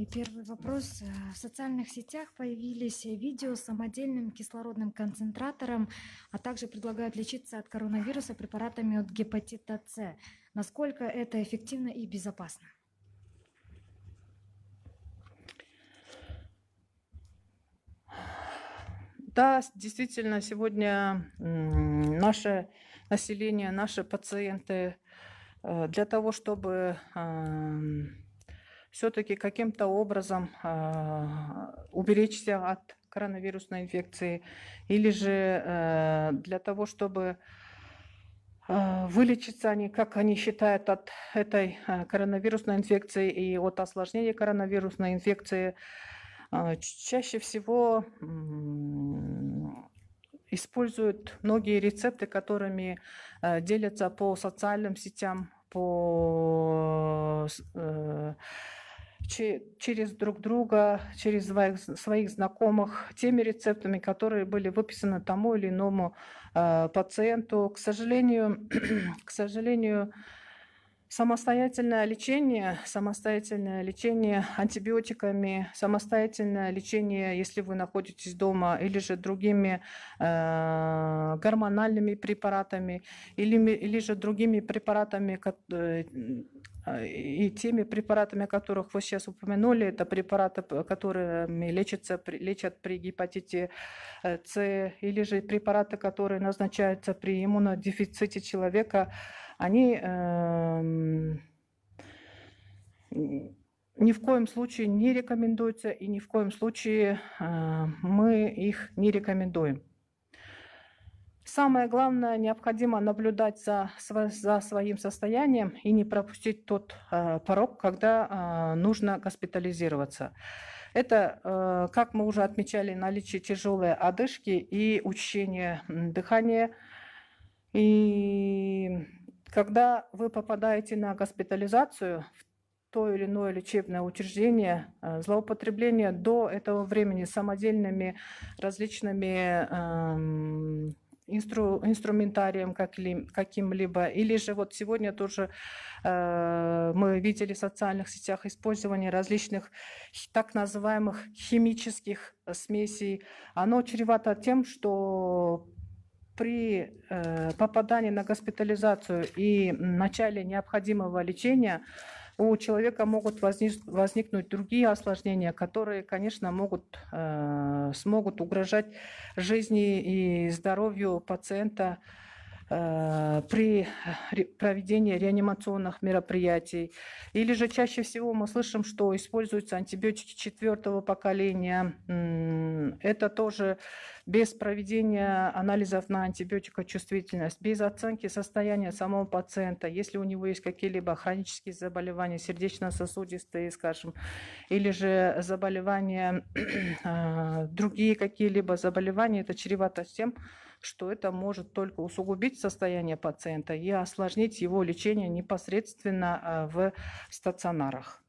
И первый вопрос. Э, в социальных сетях появились видео с самодельным кислородным концентратором, а также предлагают лечиться от коронавируса препаратами от гепатита С. Насколько это эффективно и безопасно? Да, действительно, сегодня наше население, наши пациенты э, для того, чтобы эм, все-таки каким-то образом э, уберечься от коронавирусной инфекции, или же э, для того, чтобы э, вылечиться они, как они считают, от этой э, коронавирусной инфекции и от осложнений коронавирусной инфекции, э, чаще всего э, используют многие рецепты, которыми э, делятся по социальным сетям, по э, через друг друга, через своих, своих знакомых теми рецептами, которые были выписаны тому или иному э, пациенту. К сожалению, к сожалению, Самостоятельное лечение, самостоятельное лечение антибиотиками, самостоятельное лечение, если вы находитесь дома, или же другими э, гормональными препаратами, или, или же другими препаратами, э, а, и теми препаратами, о которых вы сейчас упомянули, это препараты, которыми лечатся, лечат при гепатите э, С, или же препараты, которые назначаются при иммунодефиците человека, они эм, ни в коем случае не рекомендуются и ни в коем случае э, мы их не рекомендуем. Самое главное, необходимо наблюдать за, за своим состоянием и не пропустить тот э, порог, когда э, нужно госпитализироваться. Это, э, как мы уже отмечали, наличие тяжелой одышки и учащение дыхания. И когда вы попадаете на госпитализацию в то или иное лечебное учреждение, э, злоупотребление до этого времени самодельными различными эм, инстру, инструментарием каким-либо, или же вот сегодня тоже э, мы видели в социальных сетях использование различных так называемых химических э, смесей, оно чревато тем, что при э, попадании на госпитализацию и начале необходимого лечения у человека могут возник, возникнуть другие осложнения, которые, конечно, могут, э, смогут угрожать жизни и здоровью пациента э, при проведении реанимационных мероприятий. Или же чаще всего мы слышим, что используются антибиотики четвертого поколения, это тоже без проведения анализов на антибиотикочувствительность, без оценки состояния самого пациента, если у него есть какие-либо хронические заболевания, сердечно-сосудистые, скажем, или же заболевания, а, другие какие-либо заболевания, это чревато тем, что это может только усугубить состояние пациента и осложнить его лечение непосредственно а, в стационарах.